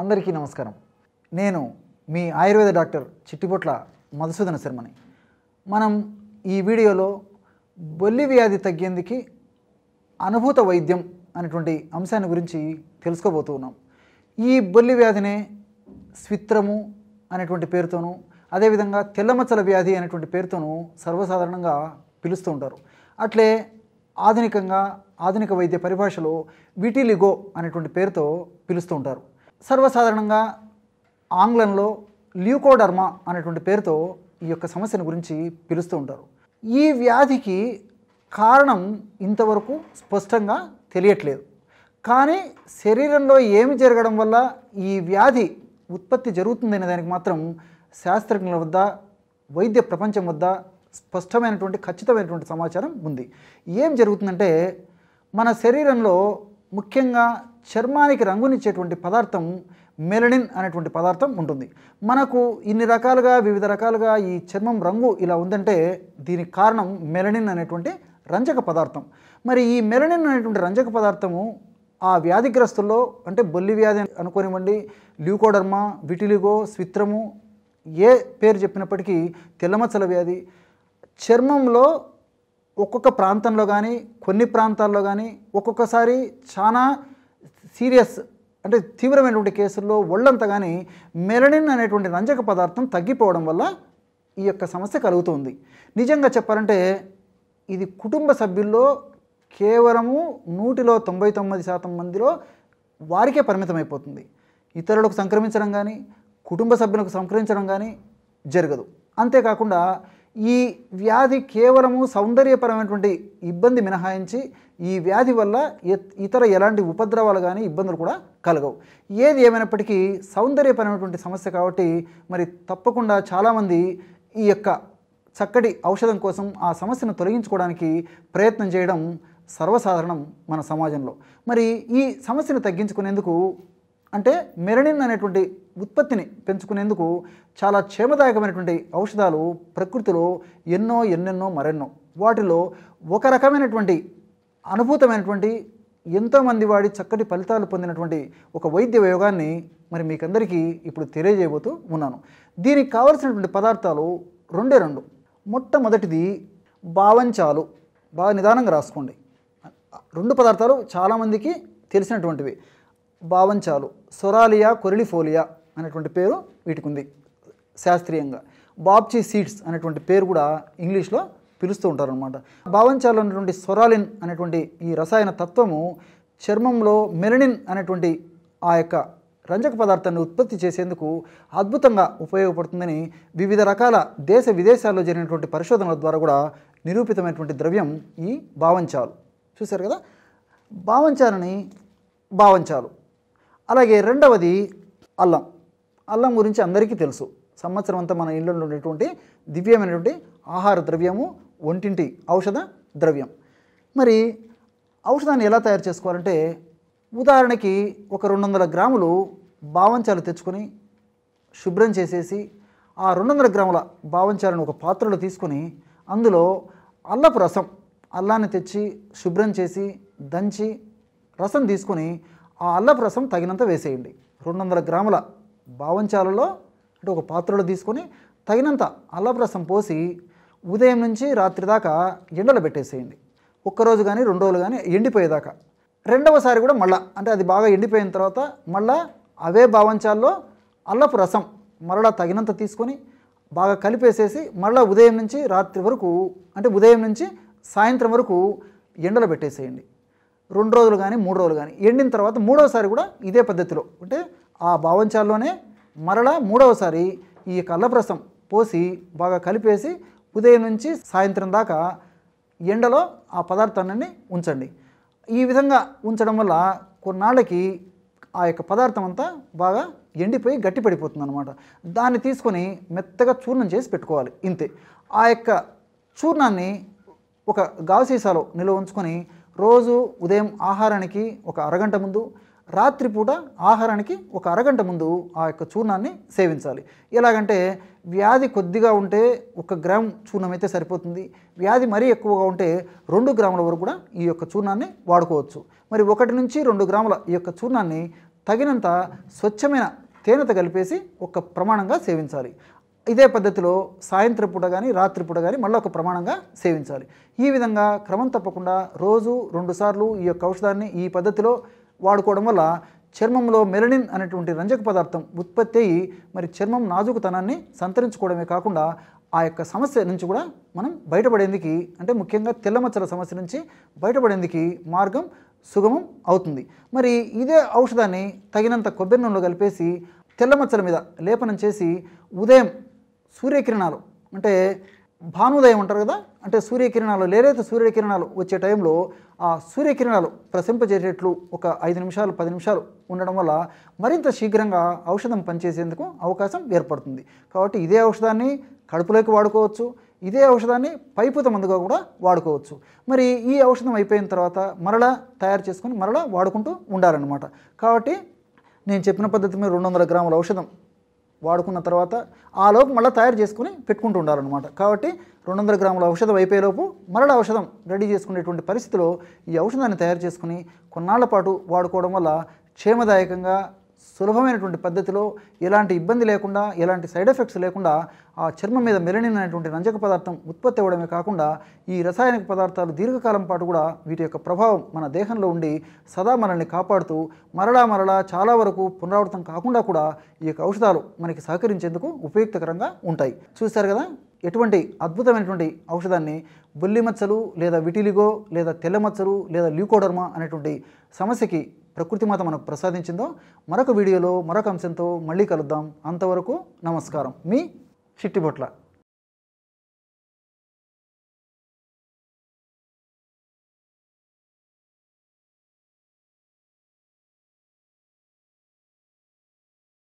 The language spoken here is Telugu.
అందరికీ నమస్కారం నేను మీ ఆయుర్వేద డాక్టర్ చిట్టిపొట్ల మధుసూదన శర్మని మనం ఈ వీడియోలో బొల్లి వ్యాధి తగ్గేందుకు అనుభూత వైద్యం అనేటువంటి అంశాన్ని గురించి తెలుసుకోబోతూ ఉన్నాం ఈ బొల్లి వ్యాధినే స్విత్రము అనేటువంటి పేరుతోనూ అదేవిధంగా తెల్లమచ్చల వ్యాధి అనేటువంటి పేరుతోనూ సర్వసాధారణంగా పిలుస్తూ ఉంటారు అట్లే ఆధునికంగా ఆధునిక వైద్య పరిభాషలో విటిలిగో అనేటువంటి పేరుతో పిలుస్తూ ఉంటారు సర్వసాధారణంగా ఆంగ్లంలో ల్యూకోడర్మా అనేటువంటి పేరుతో ఈ యొక్క సమస్యను గురించి పిలుస్తూ ఉంటారు ఈ వ్యాధికి కారణం ఇంతవరకు స్పష్టంగా తెలియట్లేదు కానీ శరీరంలో ఏమి జరగడం వల్ల ఈ వ్యాధి ఉత్పత్తి జరుగుతుందనే దానికి మాత్రం శాస్త్రజ్ఞుల వద్ద వైద్య ప్రపంచం వద్ద స్పష్టమైనటువంటి ఖచ్చితమైనటువంటి సమాచారం ఉంది ఏం జరుగుతుందంటే మన శరీరంలో ముఖ్యంగా చర్మానికి రంగునిచ్చేటువంటి పదార్థం మెలనిన్ అనేటువంటి పదార్థం ఉంటుంది మనకు ఇన్ని రకాలుగా వివిధ రకాలుగా ఈ చర్మం రంగు ఇలా ఉందంటే దీనికి కారణం మెలనిన్ అనేటువంటి రంజక పదార్థం మరి ఈ మెలనిన్ అనేటువంటి రంజక పదార్థము ఆ వ్యాధిగ్రస్తుల్లో అంటే బొల్లి వ్యాధి అనుకోనివ్వండి ల్యూకోడర్మ విటిలిగో స్విత్రము ఏ పేరు చెప్పినప్పటికీ తెల్లమచ్చల వ్యాధి చర్మంలో ఒక్కొక్క ప్రాంతంలో కానీ కొన్ని ప్రాంతాల్లో కానీ ఒక్కొక్కసారి చాలా సీరియస్ అంటే తీవ్రమైనటువంటి కేసుల్లో ఒళ్ళంతా కానీ మెలనిన్ అనేటువంటి రంజక పదార్థం తగ్గిపోవడం వల్ల ఈ యొక్క సమస్య కలుగుతుంది నిజంగా చెప్పాలంటే ఇది కుటుంబ సభ్యుల్లో కేవలము నూటిలో తొంభై తొమ్మిది శాతం మందిలో వారికే పరిమితమైపోతుంది ఇతరులకు సంక్రమించడం కానీ కుటుంబ సభ్యులకు సంక్రమించడం కానీ జరగదు అంతేకాకుండా ఈ వ్యాధి కేవలము సౌందర్యపరమైనటువంటి ఇబ్బంది మినహాయించి ఈ వ్యాధి వల్ల ఇతర ఎలాంటి ఉపద్రవాలు కానీ ఇబ్బందులు కూడా కలగవు ఏది ఏమైనప్పటికీ సౌందర్యపరమైనటువంటి సమస్య కాబట్టి మరి తప్పకుండా చాలామంది ఈ యొక్క చక్కటి ఔషధం కోసం ఆ సమస్యను తొలగించుకోవడానికి ప్రయత్నం చేయడం సర్వసాధారణం మన సమాజంలో మరి ఈ సమస్యను తగ్గించుకునేందుకు అంటే మెరణిన్ అనేటువంటి ఉత్పత్తిని పెంచుకునేందుకు చాలా క్షేమదాయకమైనటువంటి ఔషధాలు ప్రకృతిలో ఎన్నో ఎన్నెన్నో మరెన్నో వాటిలో ఒక రకమైనటువంటి అనుభూతమైనటువంటి ఎంతోమంది వాడి చక్కటి ఫలితాలు పొందినటువంటి ఒక వైద్య వయోగాన్ని మరి మీకందరికీ ఇప్పుడు తెలియజేయబోతూ ఉన్నాను దీనికి కావలసినటువంటి పదార్థాలు రెండే రెండు మొట్టమొదటిది భావంచాలు బాగా నిదానంగా రాసుకోండి రెండు పదార్థాలు చాలామందికి తెలిసినటువంటివి భావంచాలు సొరాలియా కొరిలిఫోలియా అనేటువంటి పేరు వీటికి ఉంది శాస్త్రీయంగా బాబ్చీ సీడ్స్ అనేటువంటి పేరు కూడా ఇంగ్లీష్లో పిలుస్తూ ఉంటారనమాట భావంచాలు అనేటువంటి సొరాలిన్ అనేటువంటి ఈ రసాయన తత్వము చర్మంలో మెలనిన్ అనేటువంటి ఆ యొక్క రంజక పదార్థాన్ని ఉత్పత్తి చేసేందుకు అద్భుతంగా ఉపయోగపడుతుందని వివిధ రకాల దేశ విదేశాల్లో జరిగినటువంటి పరిశోధనల ద్వారా కూడా నిరూపితమైనటువంటి ద్రవ్యం ఈ భావంచాలు చూశారు కదా భావంచాలని భావంచాలు అలాగే రెండవది అల్లం అల్లం గురించి అందరికీ తెలుసు సంవత్సరం అంతా మన ఇళ్ళలో ఉండేటువంటి దివ్యమైనటువంటి ఆహార ద్రవ్యము ఒంటింటి ఔషధ ద్రవ్యం మరి ఔషధాన్ని ఎలా తయారు చేసుకోవాలంటే ఉదాహరణకి ఒక రెండు వందల గ్రాములు భావంచాలు తెచ్చుకొని శుభ్రం చేసేసి ఆ రెండు వందల గ్రాముల భావంచాలను ఒక పాత్రలో తీసుకొని అందులో అల్లపు రసం అల్లాన్ని తెచ్చి శుభ్రం చేసి దంచి రసం తీసుకొని ఆ అల్లపు రసం తగినంత వేసేయండి రెండు వందల గ్రాముల భావంచాలలో అంటే ఒక పాత్రలో తీసుకొని తగినంత అల్లపరసం పోసి ఉదయం నుంచి రాత్రి దాకా ఎండలో పెట్టేసేయండి ఒక్కరోజు కానీ రెండు రోజులు కానీ ఎండిపోయేదాకా రెండవసారి కూడా మళ్ళా అంటే అది బాగా ఎండిపోయిన తర్వాత మళ్ళా అవే భావంచాల్లో అల్లపు రసం మరలా తగినంత తీసుకొని బాగా కలిపేసేసి మళ్ళీ ఉదయం నుంచి రాత్రి వరకు అంటే ఉదయం నుంచి సాయంత్రం వరకు ఎండలో పెట్టేసేయండి రెండు రోజులు కానీ మూడు రోజులు కానీ ఎండిన తర్వాత మూడవసారి కూడా ఇదే పద్ధతిలో అంటే ఆ భావంచాల్లోనే మరలా మూడవసారి ఈ కళ్ళప్రసం పోసి బాగా కలిపేసి ఉదయం నుంచి సాయంత్రం దాకా ఎండలో ఆ పదార్థాన్ని ఉంచండి ఈ విధంగా ఉంచడం వల్ల కొన్నాళ్ళకి ఆ యొక్క పదార్థం అంతా బాగా ఎండిపోయి గట్టి పడిపోతుంది అనమాట దాన్ని తీసుకొని మెత్తగా చూర్ణం చేసి పెట్టుకోవాలి ఇంతే ఆ యొక్క చూర్ణాన్ని ఒక గావు సీసాలో నిల్వ ఉంచుకొని రోజు ఉదయం ఆహారానికి ఒక అరగంట ముందు రాత్రిపూట ఆహారానికి ఒక అరగంట ముందు ఆ యొక్క చూర్ణాన్ని సేవించాలి ఎలాగంటే వ్యాధి కొద్దిగా ఉంటే ఒక గ్రామ్ చూర్ణం అయితే సరిపోతుంది వ్యాధి మరీ ఎక్కువగా ఉంటే రెండు గ్రాముల వరకు కూడా ఈ యొక్క చూర్ణాన్ని వాడుకోవచ్చు మరి ఒకటి నుంచి రెండు గ్రాముల ఈ యొక్క చూర్ణాన్ని తగినంత స్వచ్ఛమైన తేనెత కలిపేసి ఒక ప్రమాణంగా సేవించాలి ఇదే పద్ధతిలో సాయంత్రం పూట కానీ రాత్రి పూట కానీ మళ్ళీ ఒక ప్రమాణంగా సేవించాలి ఈ విధంగా క్రమం తప్పకుండా రోజు రెండుసార్లు ఈ యొక్క ఔషధాన్ని ఈ పద్ధతిలో వాడుకోవడం వల్ల చర్మంలో మెలనిన్ అనేటువంటి రంజక పదార్థం ఉత్పత్తి అయ్యి మరి చర్మం నాజుకుతనాన్ని సంతరించుకోవడమే కాకుండా ఆ యొక్క సమస్య నుంచి కూడా మనం బయటపడేందుకు అంటే ముఖ్యంగా తెల్లమచ్చల సమస్య నుంచి బయటపడేందుకు మార్గం సుగమం అవుతుంది మరి ఇదే ఔషధాన్ని తగినంత కొబ్బరి నూనెలో కలిపేసి తెల్లమచ్చల మీద లేపనం చేసి ఉదయం సూర్యకిరణాలు అంటే భానుదయం అంటారు కదా అంటే సూర్యకిరణాలు లేదైతే సూర్యకిరణాలు వచ్చే టైంలో ఆ సూర్యకిరణాలు ప్రసింపజేసేట్లు ఒక ఐదు నిమిషాలు పది నిమిషాలు ఉండడం వల్ల మరింత శీఘ్రంగా ఔషధం పనిచేసేందుకు అవకాశం ఏర్పడుతుంది కాబట్టి ఇదే ఔషధాన్ని కడుపులోకి వాడుకోవచ్చు ఇదే ఔషధాన్ని పైపుత మందుగా కూడా వాడుకోవచ్చు మరి ఈ ఔషధం అయిపోయిన తర్వాత మరలా తయారు చేసుకొని మరలా వాడుకుంటూ ఉండాలన్నమాట కాబట్టి నేను చెప్పిన పద్ధతి మీద రెండు వందల గ్రాముల ఔషధం వాడుకున్న తర్వాత ఆ లోపు మళ్ళీ తయారు చేసుకుని పెట్టుకుంటూ ఉండాలన్నమాట కాబట్టి రెండు వందల గ్రాముల ఔషధం అయిపోయేలోపు మరల ఔషధం రెడీ చేసుకునేటువంటి పరిస్థితిలో ఈ ఔషధాన్ని తయారు చేసుకుని కొన్నాళ్ల పాటు వాడుకోవడం వల్ల క్షేమదాయకంగా సులభమైనటువంటి పద్ధతిలో ఎలాంటి ఇబ్బంది లేకుండా ఎలాంటి సైడ్ ఎఫెక్ట్స్ లేకుండా ఆ చర్మం మీద మెలనిన్ అనేటువంటి రంజక పదార్థం ఉత్పత్తి అవ్వడమే కాకుండా ఈ రసాయనిక పదార్థాలు దీర్ఘకాలం పాటు కూడా వీటి యొక్క ప్రభావం మన దేహంలో ఉండి సదా మనల్ని కాపాడుతూ మరలా మరలా చాలా వరకు పునరావృతం కాకుండా కూడా ఈ యొక్క ఔషధాలు మనకి సహకరించేందుకు ఉపయుక్తకరంగా ఉంటాయి చూశారు కదా ఎటువంటి అద్భుతమైనటువంటి ఔషధాన్ని బుల్లి మచ్చలు లేదా విటిలిగో లేదా తెల్ల మచ్చలు లేదా ల్యూకోడర్మా అనేటువంటి సమస్యకి ప్రకృతి మాత మనకు ప్రసాదించిందో మరొక వీడియోలో మరొక అంశంతో మళ్ళీ కలుద్దాం అంతవరకు నమస్కారం మీ చిట్టిబొట్ల